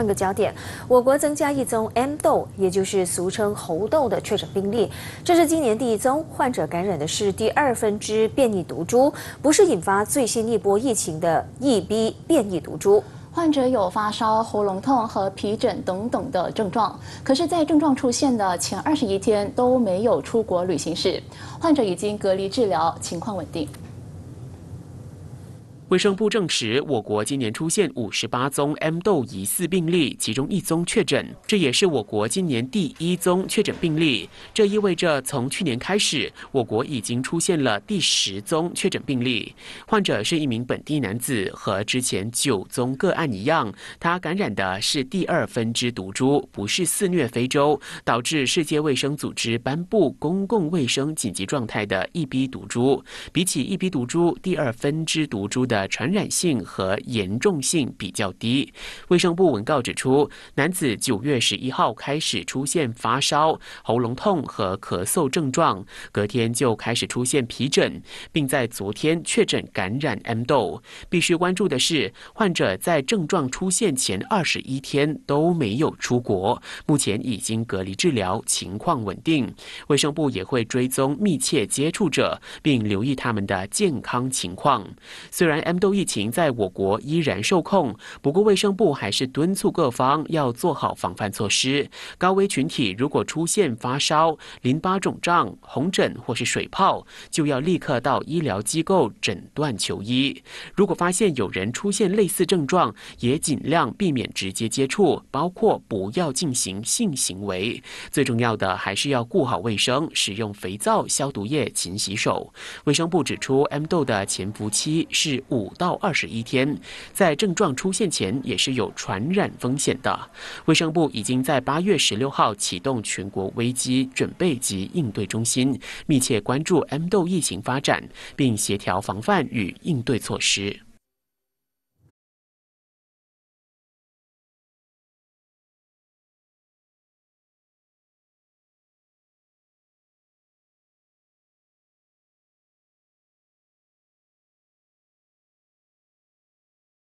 换个焦点，我国增加一宗 M 痘，也就是俗称猴痘的确诊病例，这是今年第一宗患者感染的是第二分支变异毒株，不是引发最新一波疫情的 E B 变异毒株。患者有发烧、喉咙痛和皮疹等等的症状，可是，在症状出现的前二十一天都没有出国旅行史。患者已经隔离治疗，情况稳定。卫生部证实，我国今年出现五十八宗 M 痘疑似病例，其中一宗确诊，这也是我国今年第一宗确诊病例。这意味着从去年开始，我国已经出现了第十宗确诊病例。患者是一名本地男子，和之前九宗个案一样，他感染的是第二分支毒株，不是肆虐非洲、导致世界卫生组织颁布公共卫生紧急状态的一 B 毒株。比起一 B 毒株，第二分支毒株的。传染性和严重性比较低。卫生部文告指出，男子九月十一号开始出现发烧、喉咙痛和咳嗽症状，隔天就开始出现皮疹，并在昨天确诊感染 M 痘。必须关注的是，患者在症状出现前二十一天都没有出国，目前已经隔离治疗，情况稳定。卫生部也会追踪密切接触者，并留意他们的健康情况。虽然，M 痘疫情在我国依然受控，不过卫生部还是敦促各方要做好防范措施。高危群体如果出现发烧、淋巴肿胀、红疹或是水泡，就要立刻到医疗机构诊断求医。如果发现有人出现类似症状，也尽量避免直接接触，包括不要进行性行为。最重要的还是要顾好卫生，使用肥皂消毒液勤洗手。卫生部指出，M 痘的潜伏期是五。五到二十一天，在症状出现前也是有传染风险的。卫生部已经在八月十六号启动全国危机准备及应对中心，密切关注 M 豆疫情发展，并协调防范与应对措施。